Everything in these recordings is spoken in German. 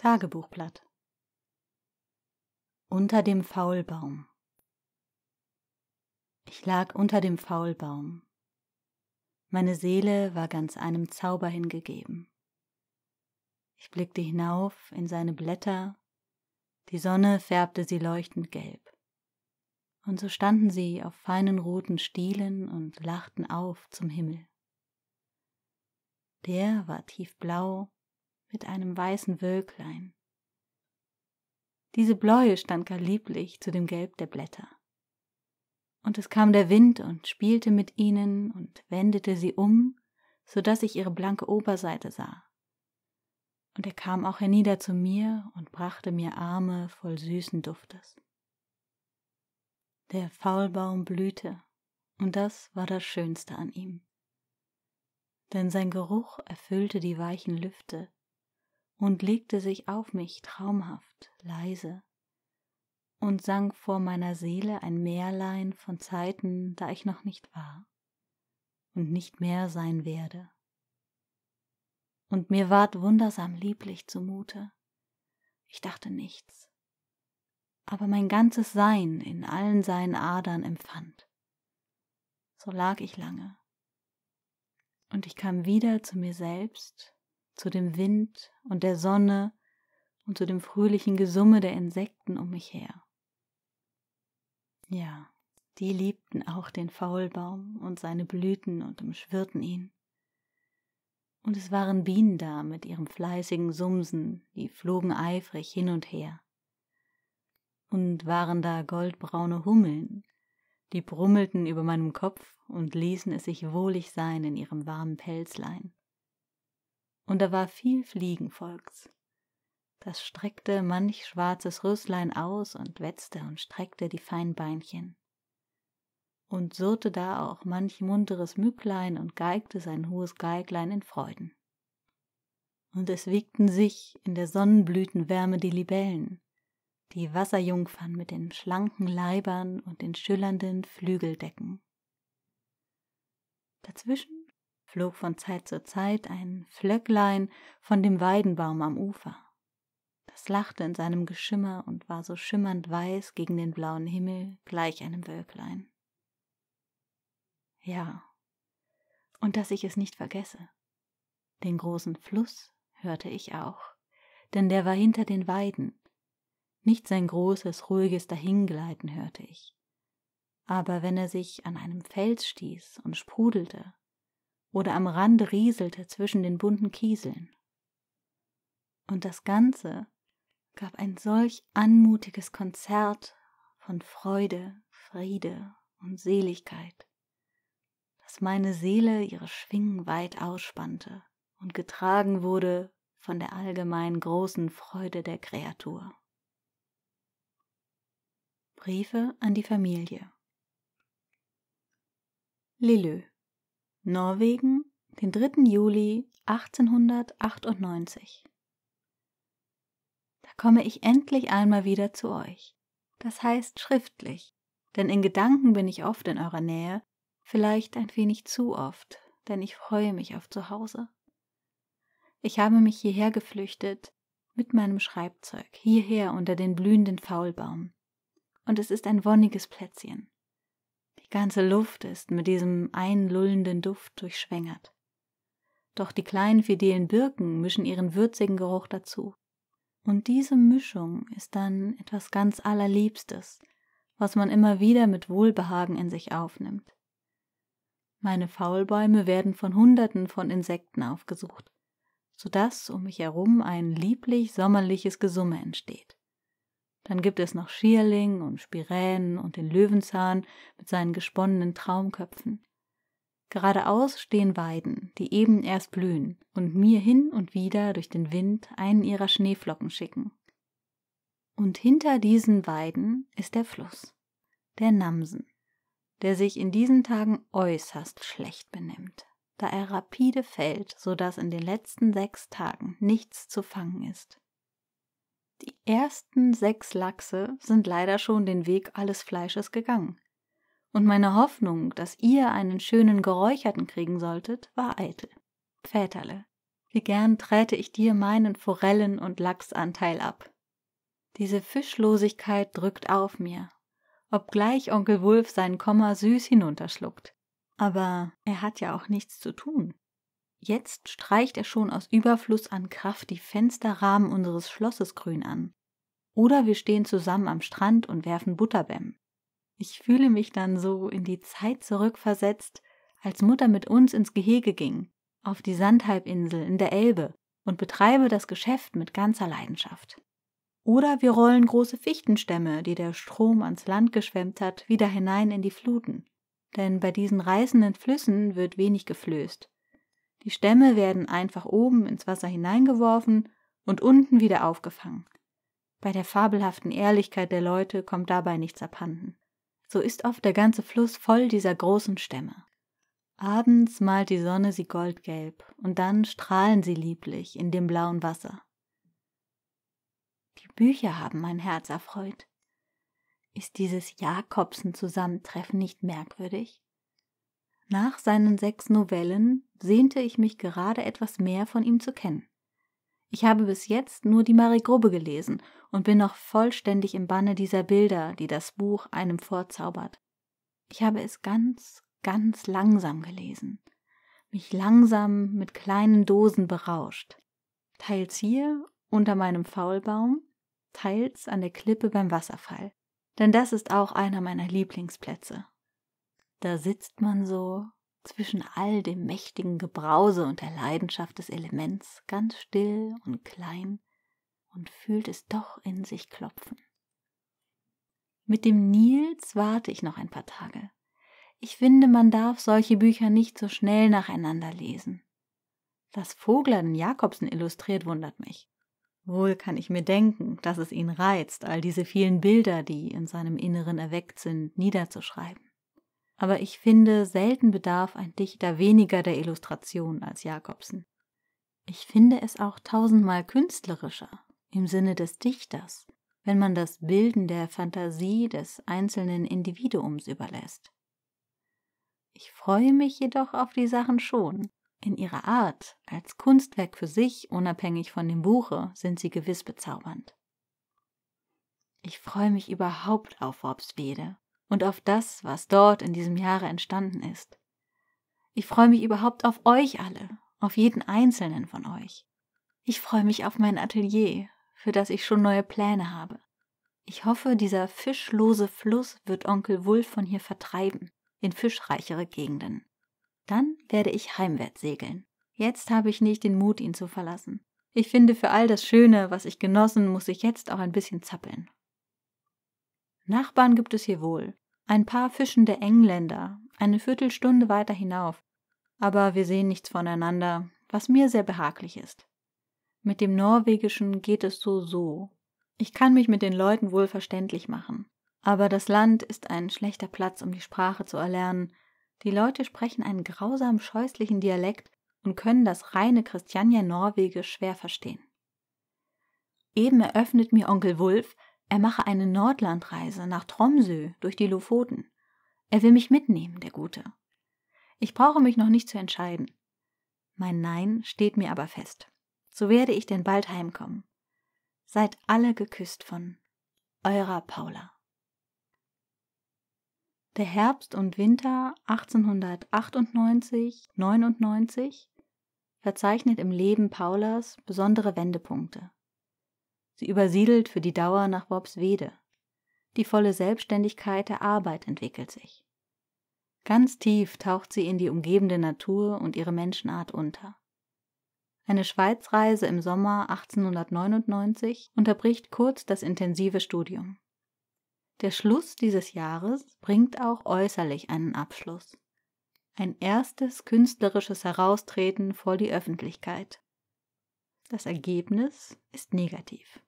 Tagebuchblatt Unter dem Faulbaum Ich lag unter dem Faulbaum. Meine Seele war ganz einem Zauber hingegeben. Ich blickte hinauf in seine Blätter, die Sonne färbte sie leuchtend gelb. Und so standen sie auf feinen roten Stielen und lachten auf zum Himmel. Der war tiefblau mit einem weißen Wölklein. Diese Bläue stand gar lieblich zu dem Gelb der Blätter. Und es kam der Wind und spielte mit ihnen und wendete sie um, so daß ich ihre blanke Oberseite sah. Und er kam auch hernieder zu mir und brachte mir Arme voll süßen Duftes. Der Faulbaum blühte, und das war das Schönste an ihm. Denn sein Geruch erfüllte die weichen Lüfte, und legte sich auf mich traumhaft, leise und sang vor meiner Seele ein Märlein von Zeiten, da ich noch nicht war und nicht mehr sein werde. Und mir ward wundersam lieblich zumute. Ich dachte nichts, aber mein ganzes Sein in allen seinen Adern empfand. So lag ich lange, und ich kam wieder zu mir selbst zu dem Wind und der Sonne und zu dem fröhlichen Gesumme der Insekten um mich her. Ja, die liebten auch den Faulbaum und seine Blüten und umschwirrten ihn. Und es waren Bienen da mit ihrem fleißigen Sumsen, die flogen eifrig hin und her. Und waren da goldbraune Hummeln, die brummelten über meinem Kopf und ließen es sich wohlig sein in ihrem warmen Pelzlein und da war viel Fliegenvolks. Das streckte manch schwarzes Röslein aus und wetzte und streckte die feinen Beinchen. Und surrte da auch manch munteres Mücklein und geigte sein hohes Geiglein in Freuden. Und es wiegten sich in der Sonnenblütenwärme die Libellen, die Wasserjungfern mit den schlanken Leibern und den schillernden Flügeldecken. Dazwischen flog von Zeit zu Zeit ein Flöcklein von dem Weidenbaum am Ufer. Das lachte in seinem Geschimmer und war so schimmernd weiß gegen den blauen Himmel gleich einem Wölklein. Ja, und dass ich es nicht vergesse. Den großen Fluss hörte ich auch, denn der war hinter den Weiden. Nicht sein großes, ruhiges Dahingleiten hörte ich. Aber wenn er sich an einem Fels stieß und sprudelte, oder am Rande rieselte zwischen den bunten Kieseln. Und das Ganze gab ein solch anmutiges Konzert von Freude, Friede und Seligkeit, dass meine Seele ihre Schwingen weit ausspannte und getragen wurde von der allgemein großen Freude der Kreatur. Briefe an die Familie Lilö Norwegen, den 3. Juli 1898. Da komme ich endlich einmal wieder zu euch. Das heißt schriftlich, denn in Gedanken bin ich oft in eurer Nähe, vielleicht ein wenig zu oft, denn ich freue mich auf Zuhause. Ich habe mich hierher geflüchtet mit meinem Schreibzeug, hierher unter den blühenden Faulbaum. Und es ist ein wonniges Plätzchen. Die ganze Luft ist mit diesem einlullenden Duft durchschwängert. Doch die kleinen fidelen Birken mischen ihren würzigen Geruch dazu. Und diese Mischung ist dann etwas ganz Allerliebstes, was man immer wieder mit Wohlbehagen in sich aufnimmt. Meine Faulbäume werden von Hunderten von Insekten aufgesucht, so dass um mich herum ein lieblich sommerliches Gesumme entsteht. Dann gibt es noch Schierling und Spiränen und den Löwenzahn mit seinen gesponnenen Traumköpfen. Geradeaus stehen Weiden, die eben erst blühen und mir hin und wieder durch den Wind einen ihrer Schneeflocken schicken. Und hinter diesen Weiden ist der Fluss, der Namsen, der sich in diesen Tagen äußerst schlecht benimmt, da er rapide fällt, so dass in den letzten sechs Tagen nichts zu fangen ist. Die ersten sechs Lachse sind leider schon den Weg alles Fleisches gegangen. Und meine Hoffnung, dass ihr einen schönen geräucherten kriegen solltet, war eitel. Väterle, wie gern träte ich dir meinen Forellen- und Lachsanteil ab. Diese Fischlosigkeit drückt auf mir, obgleich Onkel Wulf seinen Komma süß hinunterschluckt. Aber er hat ja auch nichts zu tun. Jetzt streicht er schon aus Überfluss an Kraft die Fensterrahmen unseres Schlosses grün an. Oder wir stehen zusammen am Strand und werfen Butterbämmen. Ich fühle mich dann so in die Zeit zurückversetzt, als Mutter mit uns ins Gehege ging, auf die Sandhalbinsel in der Elbe und betreibe das Geschäft mit ganzer Leidenschaft. Oder wir rollen große Fichtenstämme, die der Strom ans Land geschwemmt hat, wieder hinein in die Fluten. Denn bei diesen reißenden Flüssen wird wenig geflößt. Die Stämme werden einfach oben ins Wasser hineingeworfen und unten wieder aufgefangen. Bei der fabelhaften Ehrlichkeit der Leute kommt dabei nichts abhanden. So ist oft der ganze Fluss voll dieser großen Stämme. Abends malt die Sonne sie goldgelb und dann strahlen sie lieblich in dem blauen Wasser. Die Bücher haben mein Herz erfreut. Ist dieses Jakobsen-Zusammentreffen nicht merkwürdig? Nach seinen sechs Novellen sehnte ich mich gerade etwas mehr von ihm zu kennen. Ich habe bis jetzt nur die Marigrubbe gelesen und bin noch vollständig im Banne dieser Bilder, die das Buch einem vorzaubert. Ich habe es ganz, ganz langsam gelesen, mich langsam mit kleinen Dosen berauscht, teils hier unter meinem Faulbaum, teils an der Klippe beim Wasserfall, denn das ist auch einer meiner Lieblingsplätze. Da sitzt man so zwischen all dem mächtigen Gebrause und der Leidenschaft des Elements ganz still und klein und fühlt es doch in sich klopfen. Mit dem Nils warte ich noch ein paar Tage. Ich finde, man darf solche Bücher nicht so schnell nacheinander lesen. Dass Vogler den Jakobsen illustriert, wundert mich. Wohl kann ich mir denken, dass es ihn reizt, all diese vielen Bilder, die in seinem Inneren erweckt sind, niederzuschreiben aber ich finde, selten bedarf ein Dichter weniger der Illustration als Jakobsen. Ich finde es auch tausendmal künstlerischer im Sinne des Dichters, wenn man das Bilden der Fantasie des einzelnen Individuums überlässt. Ich freue mich jedoch auf die Sachen schon. In ihrer Art, als Kunstwerk für sich, unabhängig von dem Buche, sind sie gewiss bezaubernd. Ich freue mich überhaupt auf Worpswede und auf das, was dort in diesem Jahre entstanden ist. Ich freue mich überhaupt auf euch alle, auf jeden einzelnen von euch. Ich freue mich auf mein Atelier, für das ich schon neue Pläne habe. Ich hoffe, dieser fischlose Fluss wird Onkel Wulf von hier vertreiben, in fischreichere Gegenden. Dann werde ich heimwärts segeln. Jetzt habe ich nicht den Mut, ihn zu verlassen. Ich finde, für all das Schöne, was ich genossen, muss ich jetzt auch ein bisschen zappeln. Nachbarn gibt es hier wohl. Ein paar fischende Engländer, eine Viertelstunde weiter hinauf, aber wir sehen nichts voneinander, was mir sehr behaglich ist. Mit dem Norwegischen geht es so so. Ich kann mich mit den Leuten wohl verständlich machen. Aber das Land ist ein schlechter Platz, um die Sprache zu erlernen. Die Leute sprechen einen grausam scheußlichen Dialekt und können das reine Christiania Norwegisch schwer verstehen. Eben eröffnet mir Onkel Wulf, er mache eine Nordlandreise nach Tromsø durch die Lofoten. Er will mich mitnehmen, der Gute. Ich brauche mich noch nicht zu entscheiden. Mein Nein steht mir aber fest. So werde ich denn bald heimkommen. Seid alle geküsst von eurer Paula. Der Herbst und Winter 1898-99 verzeichnet im Leben Paulas besondere Wendepunkte. Sie übersiedelt für die Dauer nach Worpswede. Die volle Selbstständigkeit der Arbeit entwickelt sich. Ganz tief taucht sie in die umgebende Natur und ihre Menschenart unter. Eine Schweizreise im Sommer 1899 unterbricht kurz das intensive Studium. Der Schluss dieses Jahres bringt auch äußerlich einen Abschluss. Ein erstes künstlerisches Heraustreten vor die Öffentlichkeit. Das Ergebnis ist negativ.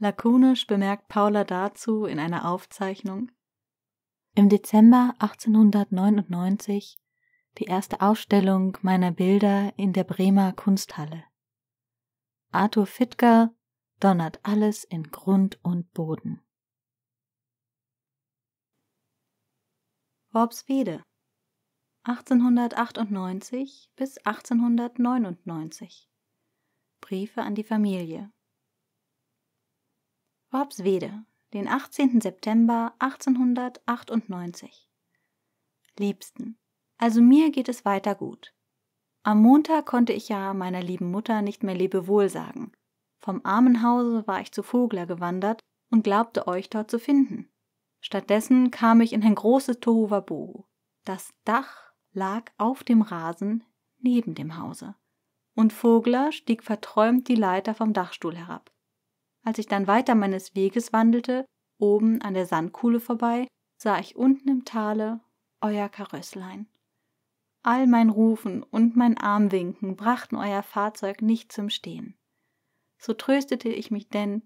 Lakonisch bemerkt Paula dazu in einer Aufzeichnung Im Dezember 1899 die erste Ausstellung meiner Bilder in der Bremer Kunsthalle. Arthur Fitger donnert alles in Grund und Boden. Worpswede 1898 bis 1899 Briefe an die Familie Worpswede, den 18. September 1898. Liebsten, also mir geht es weiter gut. Am Montag konnte ich ja meiner lieben Mutter nicht mehr Lebewohl sagen. Vom Armenhause war ich zu Vogler gewandert und glaubte euch dort zu finden. Stattdessen kam ich in ein großes Tohuwabohu. Das Dach lag auf dem Rasen neben dem Hause. Und Vogler stieg verträumt die Leiter vom Dachstuhl herab. Als ich dann weiter meines Weges wandelte, oben an der Sandkuhle vorbei, sah ich unten im Tale euer Karösslein. All mein Rufen und mein Armwinken brachten euer Fahrzeug nicht zum Stehen. So tröstete ich mich denn,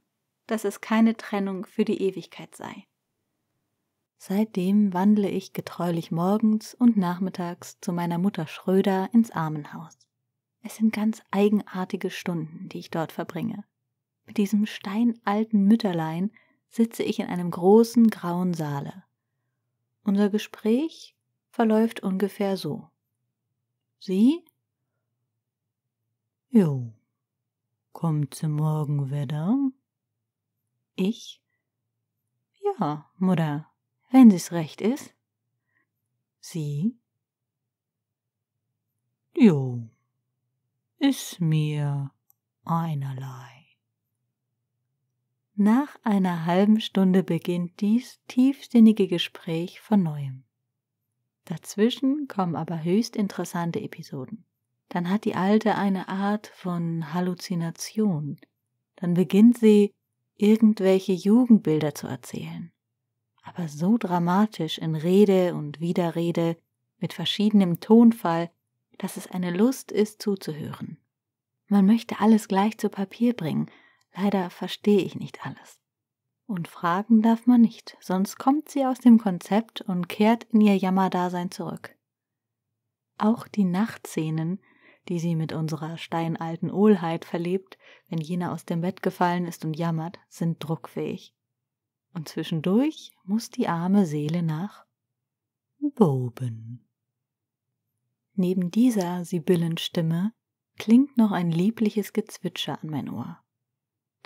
dass es keine Trennung für die Ewigkeit sei. Seitdem wandle ich getreulich morgens und nachmittags zu meiner Mutter Schröder ins Armenhaus. Es sind ganz eigenartige Stunden, die ich dort verbringe. Mit diesem steinalten Mütterlein sitze ich in einem großen grauen Saale. Unser Gespräch verläuft ungefähr so. Sie? Jo. Kommt zum Morgenwetter? Ich? Ja, Mutter, wenn es recht ist. Sie? Jo. Ist mir einerlei. Nach einer halben Stunde beginnt dies tiefsinnige Gespräch von neuem. Dazwischen kommen aber höchst interessante Episoden. Dann hat die Alte eine Art von Halluzination. Dann beginnt sie, irgendwelche Jugendbilder zu erzählen. Aber so dramatisch in Rede und Widerrede, mit verschiedenem Tonfall, dass es eine Lust ist zuzuhören. Man möchte alles gleich zu Papier bringen, Leider verstehe ich nicht alles. Und fragen darf man nicht, sonst kommt sie aus dem Konzept und kehrt in ihr Jammerdasein zurück. Auch die Nachtszenen, die sie mit unserer steinalten Ohlheit verlebt, wenn jener aus dem Bett gefallen ist und jammert, sind druckfähig. Und zwischendurch muss die arme Seele nach Boben. Neben dieser Sibyllenstimme klingt noch ein liebliches Gezwitscher an mein Ohr.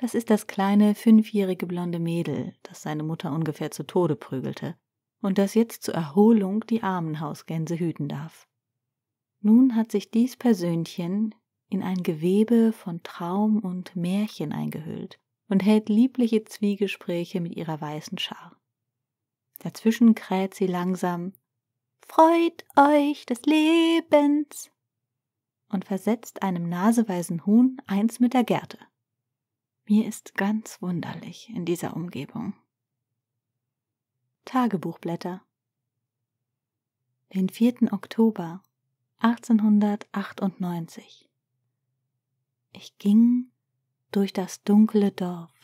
Das ist das kleine, fünfjährige blonde Mädel, das seine Mutter ungefähr zu Tode prügelte und das jetzt zur Erholung die Armenhausgänse hüten darf. Nun hat sich dies Persönchen in ein Gewebe von Traum und Märchen eingehüllt und hält liebliche Zwiegespräche mit ihrer weißen Schar. Dazwischen kräht sie langsam Freut euch des Lebens und versetzt einem naseweisen Huhn eins mit der Gerte. Mir ist ganz wunderlich in dieser Umgebung. Tagebuchblätter Den 4. Oktober 1898 Ich ging durch das dunkle Dorf.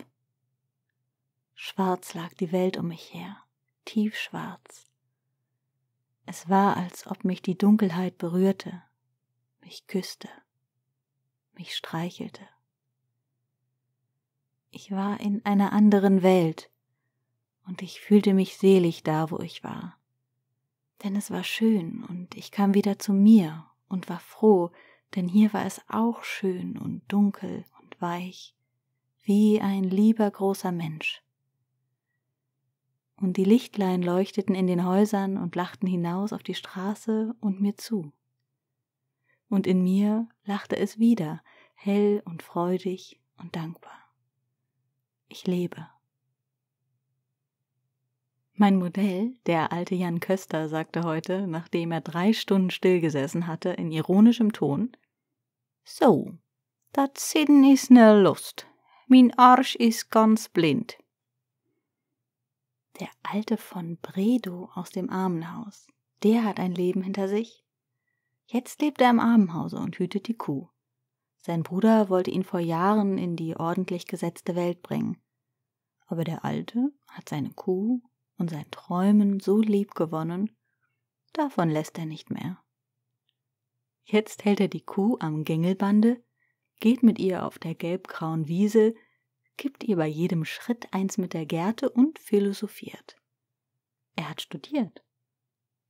Schwarz lag die Welt um mich her, tiefschwarz. Es war, als ob mich die Dunkelheit berührte, mich küsste, mich streichelte. Ich war in einer anderen Welt und ich fühlte mich selig da, wo ich war. Denn es war schön und ich kam wieder zu mir und war froh, denn hier war es auch schön und dunkel und weich, wie ein lieber großer Mensch. Und die Lichtlein leuchteten in den Häusern und lachten hinaus auf die Straße und mir zu. Und in mir lachte es wieder, hell und freudig und dankbar ich lebe. Mein Modell, der alte Jan Köster, sagte heute, nachdem er drei Stunden stillgesessen hatte, in ironischem Ton: So, dat Sitten is ne Lust. Mein Arsch is ganz blind. Der alte von Bredow aus dem Armenhaus, der hat ein Leben hinter sich. Jetzt lebt er im Armenhause und hütet die Kuh. Sein Bruder wollte ihn vor Jahren in die ordentlich gesetzte Welt bringen, aber der Alte hat seine Kuh und sein Träumen so lieb gewonnen, davon lässt er nicht mehr. Jetzt hält er die Kuh am Gängelbande, geht mit ihr auf der gelbgrauen Wiese, gibt ihr bei jedem Schritt eins mit der Gerte und philosophiert. Er hat studiert.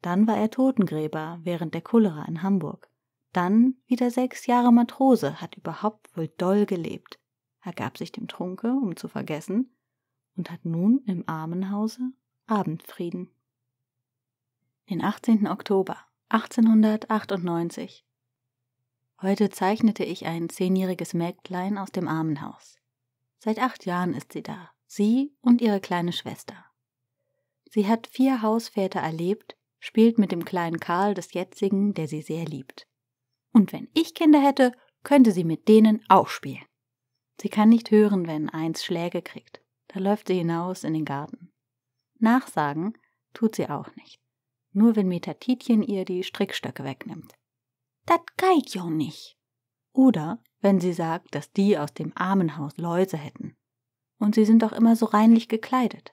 Dann war er Totengräber während der Cholera in Hamburg. Dann wieder sechs Jahre Matrose, hat überhaupt wohl doll gelebt, Er gab sich dem Trunke, um zu vergessen, und hat nun im Armenhause Abendfrieden. Den 18. Oktober 1898. Heute zeichnete ich ein zehnjähriges Mägdlein aus dem Armenhaus. Seit acht Jahren ist sie da, sie und ihre kleine Schwester. Sie hat vier Hausväter erlebt, spielt mit dem kleinen Karl des jetzigen, der sie sehr liebt. Und wenn ich Kinder hätte, könnte sie mit denen auch spielen. Sie kann nicht hören, wenn eins Schläge kriegt. Da läuft sie hinaus in den Garten. Nachsagen tut sie auch nicht. Nur wenn Metatitchen ihr die Strickstöcke wegnimmt. Dat geit jo nicht. Oder wenn sie sagt, dass die aus dem Armenhaus Läuse hätten. Und sie sind doch immer so reinlich gekleidet.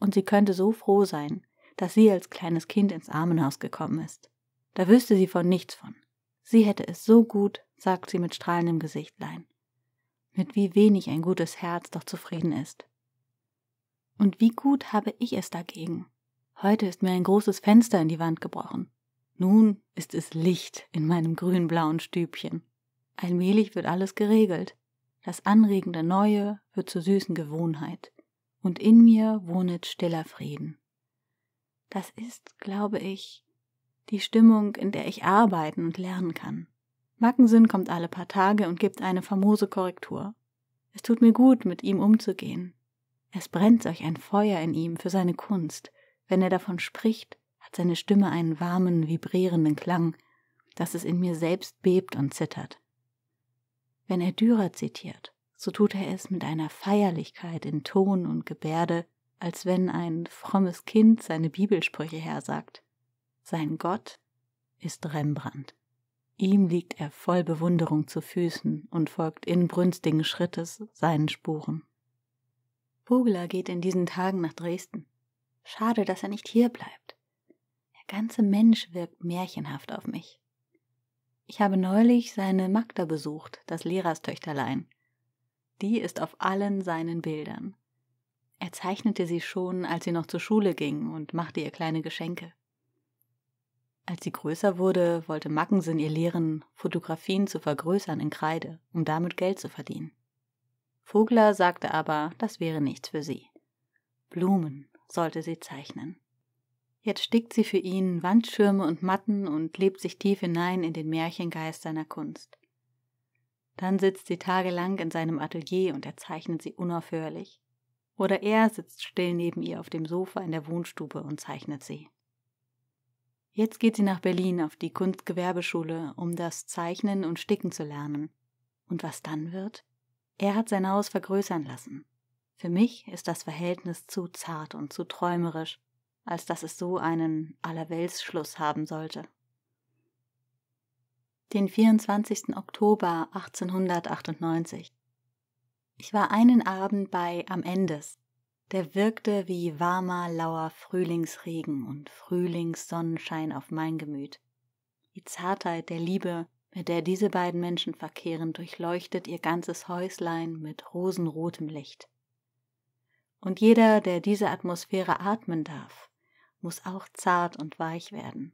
Und sie könnte so froh sein, dass sie als kleines Kind ins Armenhaus gekommen ist. Da wüsste sie von nichts von. Sie hätte es so gut, sagt sie mit strahlendem Gesichtlein. Mit wie wenig ein gutes Herz doch zufrieden ist. Und wie gut habe ich es dagegen? Heute ist mir ein großes Fenster in die Wand gebrochen. Nun ist es Licht in meinem grün-blauen Stübchen. Allmählich wird alles geregelt. Das anregende Neue wird zur süßen Gewohnheit. Und in mir wohnet stiller Frieden. Das ist, glaube ich, die Stimmung, in der ich arbeiten und lernen kann. Mackensinn kommt alle paar Tage und gibt eine famose Korrektur. Es tut mir gut, mit ihm umzugehen. Es brennt solch ein Feuer in ihm für seine Kunst. Wenn er davon spricht, hat seine Stimme einen warmen, vibrierenden Klang, dass es in mir selbst bebt und zittert. Wenn er Dürer zitiert, so tut er es mit einer Feierlichkeit in Ton und Gebärde, als wenn ein frommes Kind seine Bibelsprüche hersagt. Sein Gott ist Rembrandt. Ihm liegt er voll Bewunderung zu Füßen und folgt inbrünstigen Schrittes seinen Spuren. Bugler geht in diesen Tagen nach Dresden. Schade, dass er nicht hier bleibt. Der ganze Mensch wirkt märchenhaft auf mich. Ich habe neulich seine Magda besucht, das Lehrerstöchterlein. Die ist auf allen seinen Bildern. Er zeichnete sie schon, als sie noch zur Schule ging und machte ihr kleine Geschenke. Als sie größer wurde, wollte Mackensen ihr lehren, Fotografien zu vergrößern in Kreide, um damit Geld zu verdienen. Vogler sagte aber, das wäre nichts für sie. Blumen sollte sie zeichnen. Jetzt stickt sie für ihn Wandschirme und Matten und lebt sich tief hinein in den Märchengeist seiner Kunst. Dann sitzt sie tagelang in seinem Atelier und er zeichnet sie unaufhörlich. Oder er sitzt still neben ihr auf dem Sofa in der Wohnstube und zeichnet sie. Jetzt geht sie nach Berlin auf die Kunstgewerbeschule, um das Zeichnen und Sticken zu lernen. Und was dann wird? Er hat sein Haus vergrößern lassen. Für mich ist das Verhältnis zu zart und zu träumerisch, als dass es so einen Allerweltsschluss haben sollte. Den 24. Oktober 1898. Ich war einen Abend bei Am Endes. Der wirkte wie warmer, lauer Frühlingsregen und Frühlingssonnenschein auf mein Gemüt. Die Zartheit der Liebe mit der diese beiden Menschen verkehren, durchleuchtet ihr ganzes Häuslein mit rosenrotem Licht. Und jeder, der diese Atmosphäre atmen darf, muss auch zart und weich werden.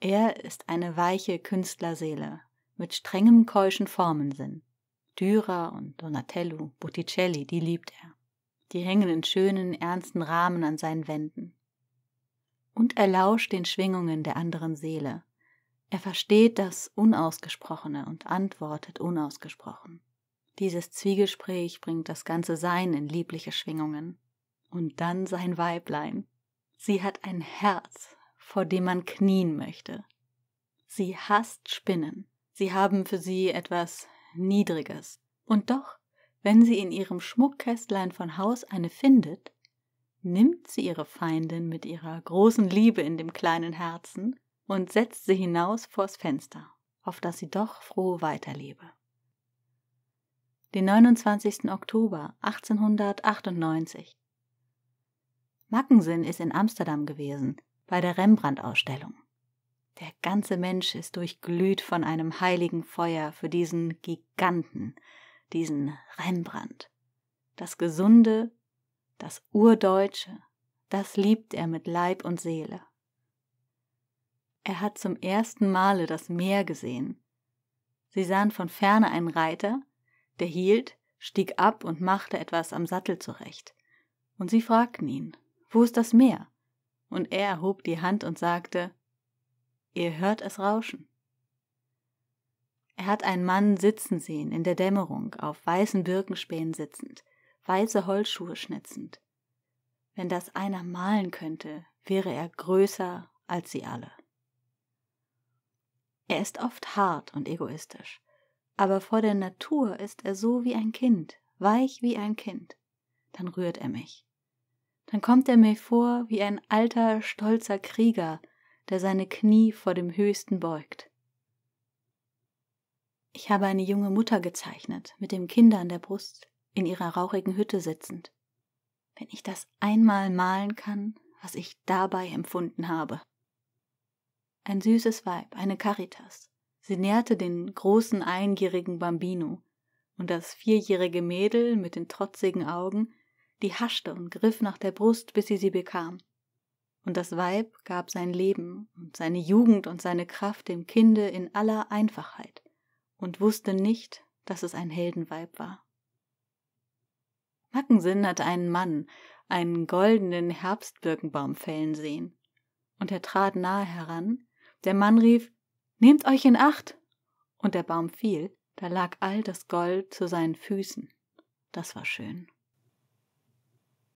Er ist eine weiche Künstlerseele mit strengem keuschen Formensinn. Dürer und Donatello, Botticelli, die liebt er. Die hängen in schönen, ernsten Rahmen an seinen Wänden. Und er lauscht den Schwingungen der anderen Seele, er versteht das Unausgesprochene und antwortet unausgesprochen. Dieses Zwiegespräch bringt das ganze Sein in liebliche Schwingungen. Und dann sein Weiblein. Sie hat ein Herz, vor dem man knien möchte. Sie hasst Spinnen. Sie haben für sie etwas Niedriges. Und doch, wenn sie in ihrem Schmuckkästlein von Haus eine findet, nimmt sie ihre Feindin mit ihrer großen Liebe in dem kleinen Herzen und setzt sie hinaus vors Fenster, auf das sie doch froh weiterlebe. Den 29. Oktober 1898. Mackensen ist in Amsterdam gewesen, bei der Rembrandt-Ausstellung. Der ganze Mensch ist durchglüht von einem heiligen Feuer für diesen Giganten, diesen Rembrandt. Das Gesunde, das Urdeutsche, das liebt er mit Leib und Seele. Er hat zum ersten Male das Meer gesehen. Sie sahen von ferne einen Reiter, der hielt, stieg ab und machte etwas am Sattel zurecht. Und sie fragten ihn, wo ist das Meer? Und er erhob die Hand und sagte, Ihr hört es rauschen. Er hat einen Mann sitzen sehen in der Dämmerung, auf weißen Birkenspänen sitzend, weiße Holzschuhe schnitzend. Wenn das einer malen könnte, wäre er größer als sie alle. Er ist oft hart und egoistisch, aber vor der Natur ist er so wie ein Kind, weich wie ein Kind. Dann rührt er mich. Dann kommt er mir vor wie ein alter, stolzer Krieger, der seine Knie vor dem Höchsten beugt. Ich habe eine junge Mutter gezeichnet, mit dem Kinder an der Brust, in ihrer rauchigen Hütte sitzend. Wenn ich das einmal malen kann, was ich dabei empfunden habe. Ein süßes Weib, eine Caritas. Sie nährte den großen eingierigen Bambino, und das vierjährige Mädel mit den trotzigen Augen, die haschte und griff nach der Brust, bis sie sie bekam. Und das Weib gab sein Leben und seine Jugend und seine Kraft dem Kinde in aller Einfachheit und wusste nicht, dass es ein Heldenweib war. Mackensinn hatte einen Mann, einen goldenen Herbstbirkenbaum fällen sehen, und er trat nahe heran, der Mann rief, Nehmt euch in Acht! Und der Baum fiel, da lag all das Gold zu seinen Füßen. Das war schön.